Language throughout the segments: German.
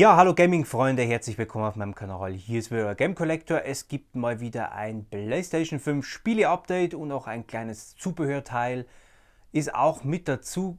Ja, hallo Gaming-Freunde, herzlich willkommen auf meinem Kanal. Hier ist wieder euer Game Collector. Es gibt mal wieder ein PlayStation 5 Spiele-Update und auch ein kleines Zubehörteil ist auch mit dazu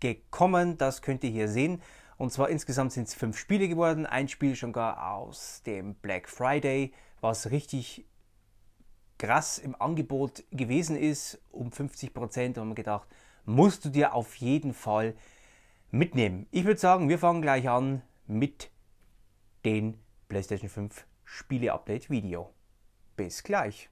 gekommen. Das könnt ihr hier sehen. Und zwar insgesamt sind es fünf Spiele geworden. Ein Spiel schon gar aus dem Black Friday, was richtig krass im Angebot gewesen ist, um 50 Prozent. Und haben gedacht, musst du dir auf jeden Fall mitnehmen. Ich würde sagen, wir fangen gleich an mit dem PlayStation 5 Spiele-Update Video. Bis gleich!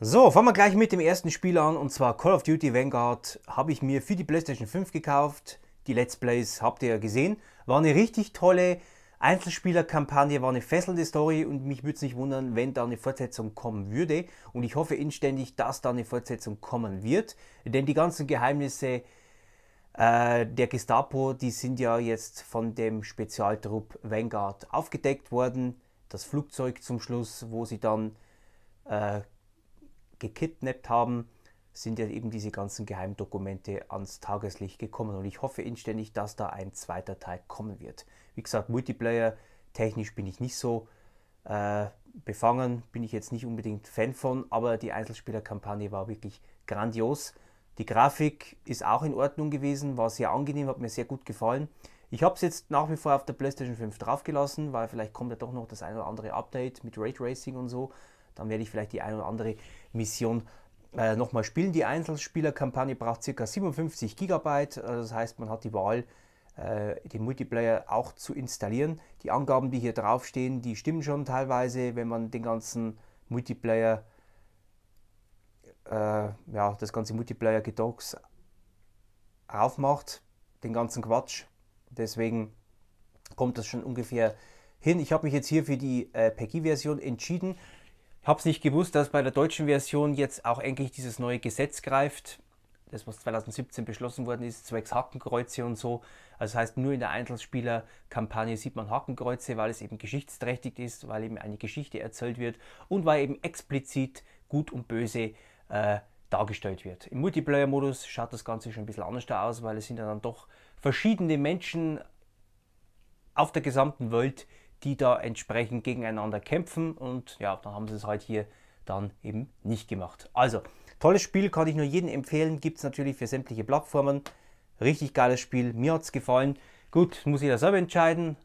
So, fangen wir gleich mit dem ersten Spiel an und zwar Call of Duty Vanguard habe ich mir für die PlayStation 5 gekauft. Die Let's Plays habt ihr ja gesehen. War eine richtig tolle Einzelspielerkampagne, war eine fesselnde Story und mich würde es nicht wundern, wenn da eine Fortsetzung kommen würde. Und ich hoffe inständig, dass da eine Fortsetzung kommen wird, denn die ganzen Geheimnisse äh, der Gestapo, die sind ja jetzt von dem Spezialtrupp Vanguard aufgedeckt worden. Das Flugzeug zum Schluss, wo sie dann äh, gekidnappt haben, sind ja eben diese ganzen Geheimdokumente ans Tageslicht gekommen. Und ich hoffe inständig, dass da ein zweiter Teil kommen wird. Wie gesagt, Multiplayer, technisch bin ich nicht so äh, befangen, bin ich jetzt nicht unbedingt Fan von, aber die Einzelspielerkampagne war wirklich grandios. Die Grafik ist auch in Ordnung gewesen, war sehr angenehm, hat mir sehr gut gefallen. Ich habe es jetzt nach wie vor auf der PlayStation 5 draufgelassen, weil vielleicht kommt ja doch noch das ein oder andere Update mit Raytracing und so. Dann werde ich vielleicht die ein oder andere Mission äh, nochmal spielen. Die Einzelspielerkampagne braucht ca. 57 GB, das heißt man hat die Wahl, äh, den Multiplayer auch zu installieren. Die Angaben, die hier draufstehen, die stimmen schon teilweise, wenn man den ganzen Multiplayer äh, ja, das ganze Multiplayer-Gedocks aufmacht, den ganzen Quatsch. Deswegen kommt das schon ungefähr hin. Ich habe mich jetzt hier für die äh, PEGI-Version entschieden. Ich habe es nicht gewusst, dass bei der deutschen Version jetzt auch endlich dieses neue Gesetz greift. Das, was 2017 beschlossen worden ist, zwecks Hakenkreuze und so. Also das heißt, nur in der Einzelspielerkampagne sieht man Hakenkreuze, weil es eben geschichtsträchtig ist, weil eben eine Geschichte erzählt wird und weil eben explizit Gut und Böse äh, dargestellt wird. Im Multiplayer-Modus schaut das Ganze schon ein bisschen anders da aus, weil es sind ja dann doch verschiedene Menschen auf der gesamten Welt, die da entsprechend gegeneinander kämpfen und ja, dann haben sie es halt hier dann eben nicht gemacht. Also, tolles Spiel, kann ich nur jedem empfehlen, gibt es natürlich für sämtliche Plattformen. Richtig geiles Spiel, mir hat es gefallen. Gut, muss ich jeder selber entscheiden.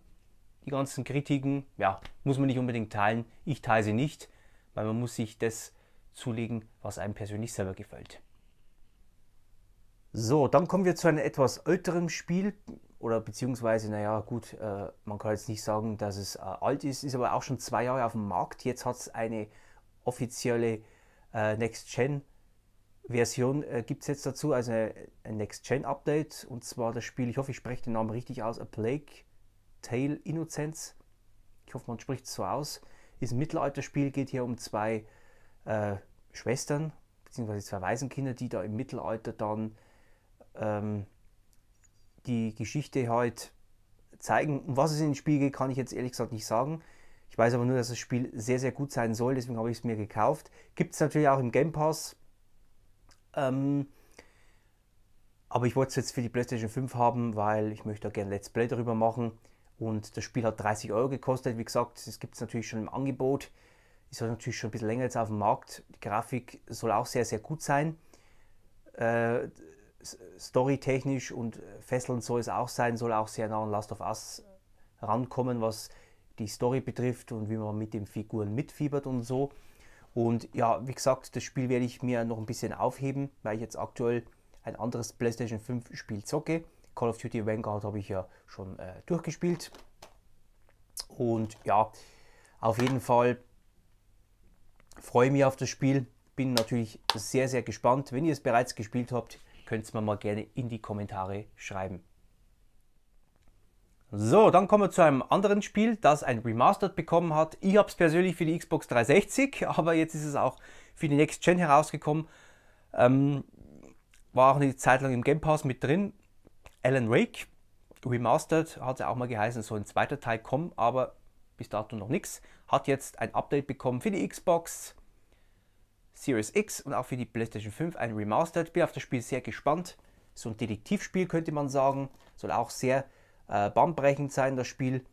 Die ganzen Kritiken, ja, muss man nicht unbedingt teilen. Ich teile sie nicht, weil man muss sich das zulegen, was einem persönlich selber gefällt. So, dann kommen wir zu einem etwas älteren Spiel. Oder beziehungsweise, naja, gut, äh, man kann jetzt nicht sagen, dass es äh, alt ist, ist aber auch schon zwei Jahre auf dem Markt. Jetzt hat es eine offizielle äh, Next-Gen Version äh, gibt es jetzt dazu, also ein Next-Gen-Update. Und zwar das Spiel, ich hoffe, ich spreche den Namen richtig aus, A Plague Tale Innocence. Ich hoffe, man spricht es so aus. Ist ein Mittelalter-Spiel, geht hier um zwei äh, Schwestern bzw. zwei Waisenkinder, die da im Mittelalter dann ähm, die Geschichte halt zeigen. Um was es in dem Spiel geht, kann ich jetzt ehrlich gesagt nicht sagen. Ich weiß aber nur, dass das Spiel sehr, sehr gut sein soll, deswegen habe ich es mir gekauft. Gibt es natürlich auch im Game Pass. Ähm, aber ich wollte es jetzt für die PlayStation 5 haben, weil ich möchte da gerne Let's Play darüber machen. Und das Spiel hat 30 Euro gekostet. Wie gesagt, das gibt es natürlich schon im Angebot ist auch natürlich schon ein bisschen länger jetzt auf dem Markt. Die Grafik soll auch sehr, sehr gut sein. Äh, Storytechnisch und fesselnd soll es auch sein, soll auch sehr nah an Last of Us rankommen, was die Story betrifft und wie man mit den Figuren mitfiebert und so. Und ja, wie gesagt, das Spiel werde ich mir noch ein bisschen aufheben, weil ich jetzt aktuell ein anderes PlayStation 5 Spiel zocke. Call of Duty Vanguard habe ich ja schon äh, durchgespielt. Und ja, auf jeden Fall Freue mich auf das Spiel, bin natürlich sehr, sehr gespannt. Wenn ihr es bereits gespielt habt, könnt es mir mal gerne in die Kommentare schreiben. So, dann kommen wir zu einem anderen Spiel, das ein Remastered bekommen hat. Ich habe es persönlich für die Xbox 360, aber jetzt ist es auch für die Next Gen herausgekommen. Ähm, war auch eine Zeit lang im Game Pass mit drin. Alan Wake, Remastered, hat es ja auch mal geheißen, so ein zweiter Teil kommen, aber bis dato noch nichts hat jetzt ein Update bekommen für die Xbox Series X und auch für die PlayStation 5 ein Remastered. Bin auf das Spiel sehr gespannt. So ein Detektivspiel könnte man sagen. Soll auch sehr äh, bahnbrechend sein, das Spiel.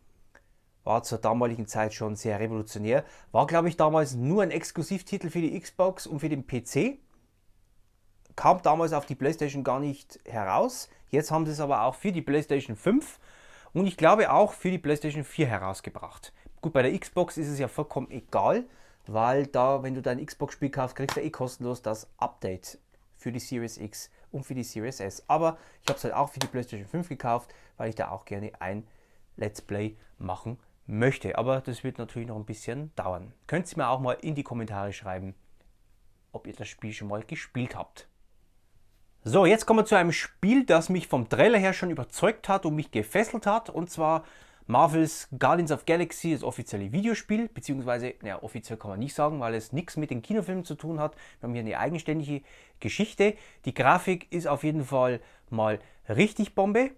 War zur damaligen Zeit schon sehr revolutionär. War, glaube ich, damals nur ein Exklusivtitel für die Xbox und für den PC. Kam damals auf die PlayStation gar nicht heraus. Jetzt haben sie es aber auch für die PlayStation 5 und ich glaube auch für die PlayStation 4 herausgebracht. Gut, bei der Xbox ist es ja vollkommen egal, weil da, wenn du dein Xbox-Spiel kaufst, kriegst du eh kostenlos das Update für die Series X und für die Series S. Aber ich habe es halt auch für die PlayStation 5 gekauft, weil ich da auch gerne ein Let's Play machen möchte. Aber das wird natürlich noch ein bisschen dauern. Könnt ihr mir auch mal in die Kommentare schreiben, ob ihr das Spiel schon mal gespielt habt. So, jetzt kommen wir zu einem Spiel, das mich vom Trailer her schon überzeugt hat und mich gefesselt hat. Und zwar Marvels Guardians of Galaxy, das offizielle Videospiel, beziehungsweise, naja, offiziell kann man nicht sagen, weil es nichts mit den Kinofilmen zu tun hat. Wir haben hier eine eigenständige Geschichte. Die Grafik ist auf jeden Fall mal richtig Bombe.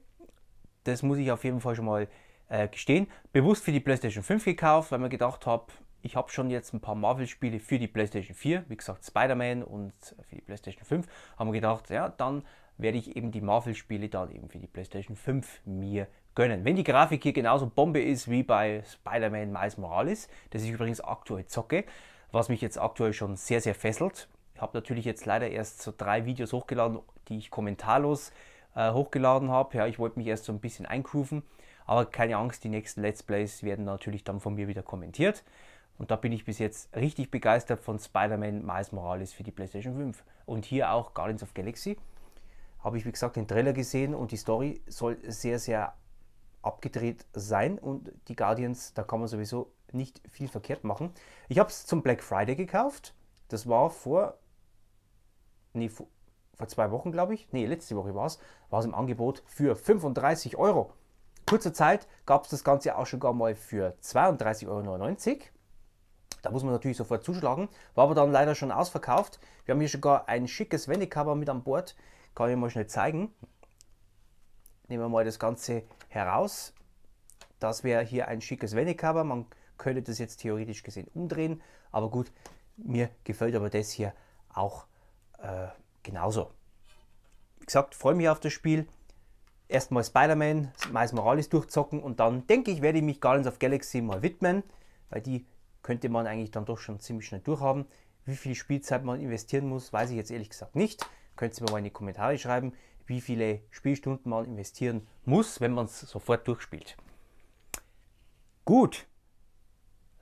Das muss ich auf jeden Fall schon mal äh, gestehen. Bewusst für die PlayStation 5 gekauft, weil man gedacht habe, ich habe schon jetzt ein paar Marvel-Spiele für die PlayStation 4, wie gesagt Spider-Man und für die PlayStation 5, haben wir gedacht, ja, dann werde ich eben die Marvel-Spiele dann eben für die PlayStation 5 mir gönnen. Wenn die Grafik hier genauso Bombe ist wie bei Spider-Man Miles Morales, das ich übrigens aktuell zocke, was mich jetzt aktuell schon sehr, sehr fesselt. Ich habe natürlich jetzt leider erst so drei Videos hochgeladen, die ich kommentarlos äh, hochgeladen habe. Ja, ich wollte mich erst so ein bisschen eingrooven, aber keine Angst, die nächsten Let's Plays werden natürlich dann von mir wieder kommentiert. Und da bin ich bis jetzt richtig begeistert von Spider-Man Miles Morales für die PlayStation 5. Und hier auch Guardians of Galaxy. Habe ich, wie gesagt, den Trailer gesehen und die Story soll sehr, sehr abgedreht sein und die Guardians, da kann man sowieso nicht viel verkehrt machen. Ich habe es zum Black Friday gekauft. Das war vor, nee, vor, vor zwei Wochen, glaube ich. Nee, letzte Woche war es. War es im Angebot für 35 Euro. Kurze Zeit gab es das Ganze auch schon gar mal für 32,99 Euro. Da muss man natürlich sofort zuschlagen. War aber dann leider schon ausverkauft. Wir haben hier sogar ein schickes Wendecover mit an Bord. Kann ich mal schnell zeigen nehmen wir mal das Ganze heraus. Das wäre hier ein schickes Wendecover. Man könnte das jetzt theoretisch gesehen umdrehen. Aber gut, mir gefällt aber das hier auch äh, genauso. Wie gesagt, freue mich auf das Spiel. Erstmal Spider-Man, Miles Morales durchzocken und dann denke ich, werde ich mich Guardians of Galaxy mal widmen, weil die könnte man eigentlich dann doch schon ziemlich schnell durchhaben. Wie viel Spielzeit man investieren muss, weiß ich jetzt ehrlich gesagt nicht. Könnt ihr mir mal in die Kommentare schreiben wie viele Spielstunden man investieren muss, wenn man es sofort durchspielt. Gut.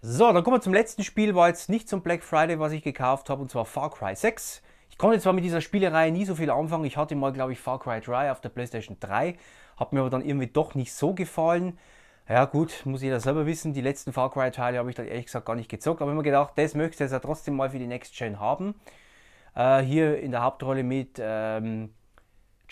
So, dann kommen wir zum letzten Spiel, war jetzt nicht zum Black Friday, was ich gekauft habe, und zwar Far Cry 6. Ich konnte zwar mit dieser Spielerei nie so viel anfangen, ich hatte mal, glaube ich, Far Cry 3 auf der PlayStation 3, hat mir aber dann irgendwie doch nicht so gefallen. Ja gut, muss jeder selber wissen, die letzten Far Cry Teile habe ich dann ehrlich gesagt gar nicht gezockt, aber immer gedacht, das möchte ich ja trotzdem mal für die Next Gen haben. Äh, hier in der Hauptrolle mit ähm,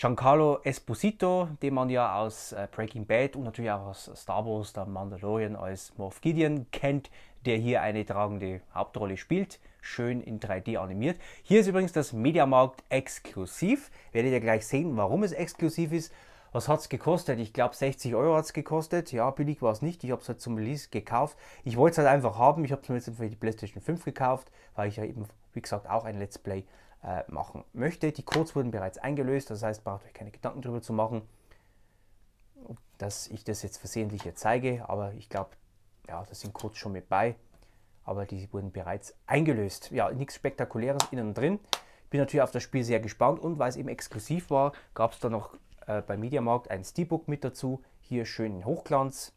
Giancarlo Esposito, den man ja aus äh, Breaking Bad und natürlich auch aus Star Wars, der Mandalorian als Morph Gideon kennt, der hier eine tragende Hauptrolle spielt, schön in 3D animiert. Hier ist übrigens das Mediamarkt exklusiv. Werdet ihr gleich sehen, warum es exklusiv ist. Was hat es gekostet? Ich glaube 60 Euro hat es gekostet. Ja, billig war es nicht. Ich habe es halt zum Release gekauft. Ich wollte es halt einfach haben. Ich habe es mir jetzt für die PlayStation 5 gekauft, weil ich ja eben, wie gesagt, auch ein Let's Play äh, machen möchte. Die Codes wurden bereits eingelöst, das heißt, braucht euch keine Gedanken darüber zu machen, dass ich das jetzt versehentlich hier zeige, aber ich glaube, ja, das sind Codes schon mit bei, aber die wurden bereits eingelöst. Ja, nichts Spektakuläres innen drin. Bin natürlich auf das Spiel sehr gespannt und weil es eben exklusiv war, gab es da noch äh, beim Mediamarkt ein Steelbook mit dazu, hier schön in Hochglanz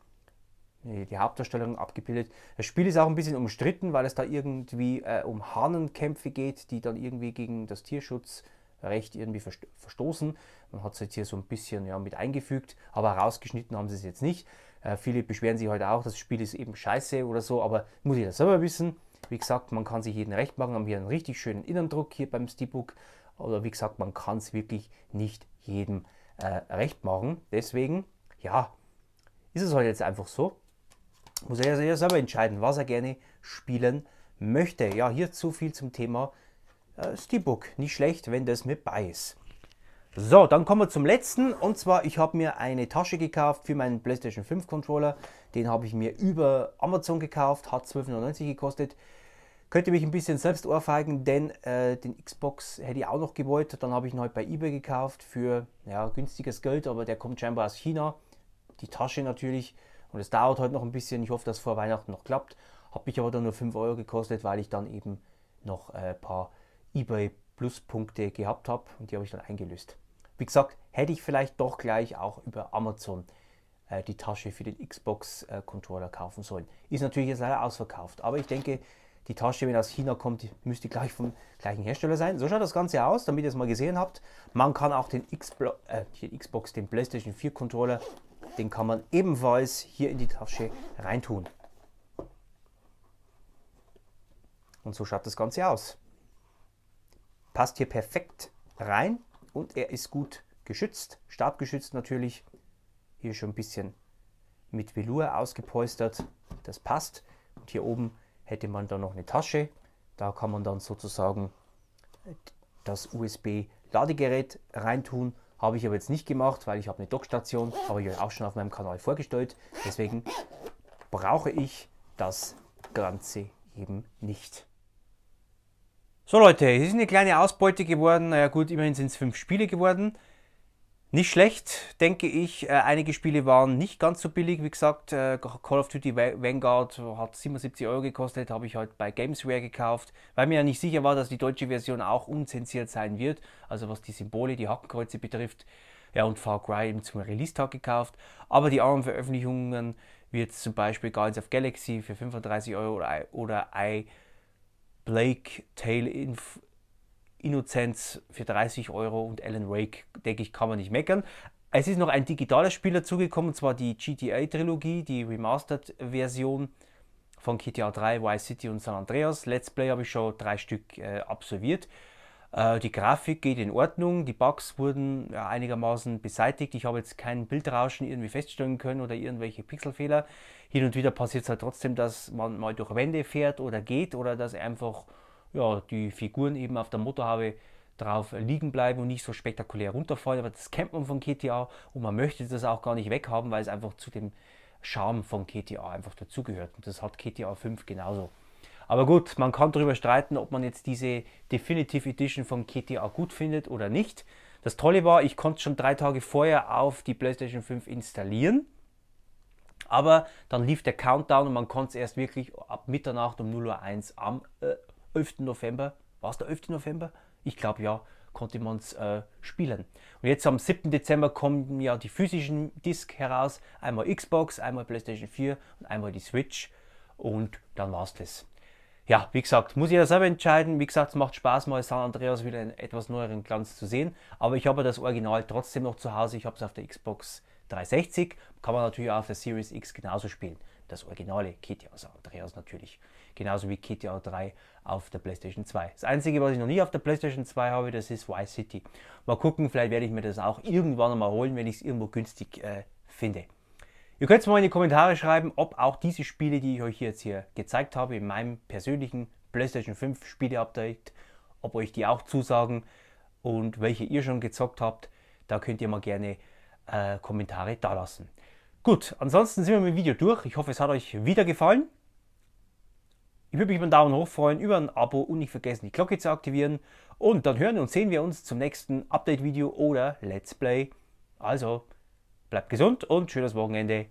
die Hauptdarstellerin abgebildet. Das Spiel ist auch ein bisschen umstritten, weil es da irgendwie äh, um Hahnenkämpfe geht, die dann irgendwie gegen das Tierschutzrecht irgendwie versto verstoßen. Man hat es jetzt hier so ein bisschen ja, mit eingefügt, aber rausgeschnitten haben sie es jetzt nicht. Äh, viele beschweren sich heute halt auch, das Spiel ist eben scheiße oder so, aber muss ich das selber wissen. Wie gesagt, man kann sich jeden recht machen, wir haben hier einen richtig schönen Innendruck hier beim Steelbook. Oder wie gesagt, man kann es wirklich nicht jedem äh, recht machen. Deswegen, ja, ist es halt jetzt einfach so muss er ja selber entscheiden, was er gerne spielen möchte. Ja, hier zu viel zum Thema äh, Steelbook. Nicht schlecht, wenn das mit bei ist. So, dann kommen wir zum letzten. Und zwar, ich habe mir eine Tasche gekauft für meinen PlayStation 5 Controller. Den habe ich mir über Amazon gekauft, hat 12,99 gekostet. Könnte mich ein bisschen selbst ohrfeigen, denn äh, den Xbox hätte ich auch noch gewollt. Dann habe ich ihn halt bei eBay gekauft für ja, günstiges Geld, aber der kommt scheinbar aus China. Die Tasche natürlich und es dauert heute halt noch ein bisschen. Ich hoffe, dass es vor Weihnachten noch klappt. Hat mich aber dann nur 5 Euro gekostet, weil ich dann eben noch ein äh, paar eBay Plus Punkte gehabt habe und die habe ich dann eingelöst. Wie gesagt, hätte ich vielleicht doch gleich auch über Amazon äh, die Tasche für den Xbox äh, Controller kaufen sollen. Ist natürlich jetzt leider ausverkauft, aber ich denke, die Tasche, wenn aus China kommt, müsste gleich vom gleichen Hersteller sein. So schaut das Ganze aus, damit ihr es mal gesehen habt. Man kann auch den, X äh, den Xbox, den PlayStation 4 Controller den kann man ebenfalls hier in die Tasche reintun. Und so schaut das Ganze aus. Passt hier perfekt rein und er ist gut geschützt, stabgeschützt natürlich. Hier schon ein bisschen mit Velour ausgepolstert, das passt. Und hier oben hätte man dann noch eine Tasche, da kann man dann sozusagen das USB-Ladegerät reintun habe ich aber jetzt nicht gemacht, weil ich habe eine Dockstation, habe ich euch auch schon auf meinem Kanal vorgestellt. Deswegen brauche ich das Ganze eben nicht. So Leute, es ist eine kleine Ausbeute geworden. Naja gut, immerhin sind es fünf Spiele geworden. Nicht schlecht, denke ich. Äh, einige Spiele waren nicht ganz so billig. Wie gesagt, äh, Call of Duty Vanguard hat 77 Euro gekostet, habe ich heute halt bei Gamesware gekauft, weil mir ja nicht sicher war, dass die deutsche Version auch unzensiert sein wird. Also was die Symbole, die Hackenkreuze betrifft. Ja, und Far Cry eben zum Release-Tag gekauft. Aber die anderen Veröffentlichungen, wie jetzt zum Beispiel Guardians of Galaxy für 35 Euro oder, oder I Blake Tale Inf Innocence für 30 Euro und Alan Wake, denke ich, kann man nicht meckern. Es ist noch ein digitales Spiel dazugekommen, und zwar die GTA-Trilogie, die Remastered-Version von GTA 3, Vice City und San Andreas. Let's Play habe ich schon drei Stück äh, absolviert. Äh, die Grafik geht in Ordnung, die Bugs wurden ja, einigermaßen beseitigt. Ich habe jetzt kein Bildrauschen irgendwie feststellen können oder irgendwelche Pixelfehler. Hin und wieder passiert es halt trotzdem, dass man mal durch Wände fährt oder geht oder dass einfach ja, die Figuren eben auf der Motorhaube drauf liegen bleiben und nicht so spektakulär runterfallen. Aber das kennt man von KTA und man möchte das auch gar nicht weghaben, weil es einfach zu dem Charme von KTA einfach dazugehört. Und das hat KTA 5 genauso. Aber gut, man kann darüber streiten, ob man jetzt diese Definitive Edition von KTA gut findet oder nicht. Das Tolle war, ich konnte schon drei Tage vorher auf die PlayStation 5 installieren. Aber dann lief der Countdown und man konnte es erst wirklich ab Mitternacht um 0.01 Uhr am äh, 11. November, war es der 11. November? Ich glaube ja, konnte man es äh, spielen. Und jetzt am 7. Dezember kommen ja die physischen Disc heraus, einmal Xbox, einmal PlayStation 4 und einmal die Switch und dann war es das. Ja, wie gesagt, muss ich ja selber entscheiden. Wie gesagt, es macht Spaß, mal San Andreas wieder in etwas neueren Glanz zu sehen. Aber ich habe das Original trotzdem noch zu Hause. Ich habe es auf der Xbox 360. Kann man natürlich auch auf der Series X genauso spielen. Das originale Kit ja, San Andreas natürlich genauso wie GTA 3 auf der PlayStation 2. Das einzige, was ich noch nie auf der PlayStation 2 habe, das ist Vice City. Mal gucken, vielleicht werde ich mir das auch irgendwann mal holen, wenn ich es irgendwo günstig äh, finde. Ihr könnt es mal in die Kommentare schreiben, ob auch diese Spiele, die ich euch jetzt hier gezeigt habe, in meinem persönlichen PlayStation 5 Spiele-Update, ob euch die auch zusagen und welche ihr schon gezockt habt. Da könnt ihr mal gerne äh, Kommentare dalassen. Gut, ansonsten sind wir mit dem Video durch. Ich hoffe, es hat euch wieder gefallen. Ich würde mich über einen Daumen hoch freuen, über ein Abo und nicht vergessen, die Glocke zu aktivieren. Und dann hören und sehen wir uns zum nächsten Update-Video oder Let's Play. Also, bleibt gesund und schönes Wochenende.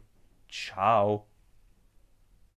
Ciao.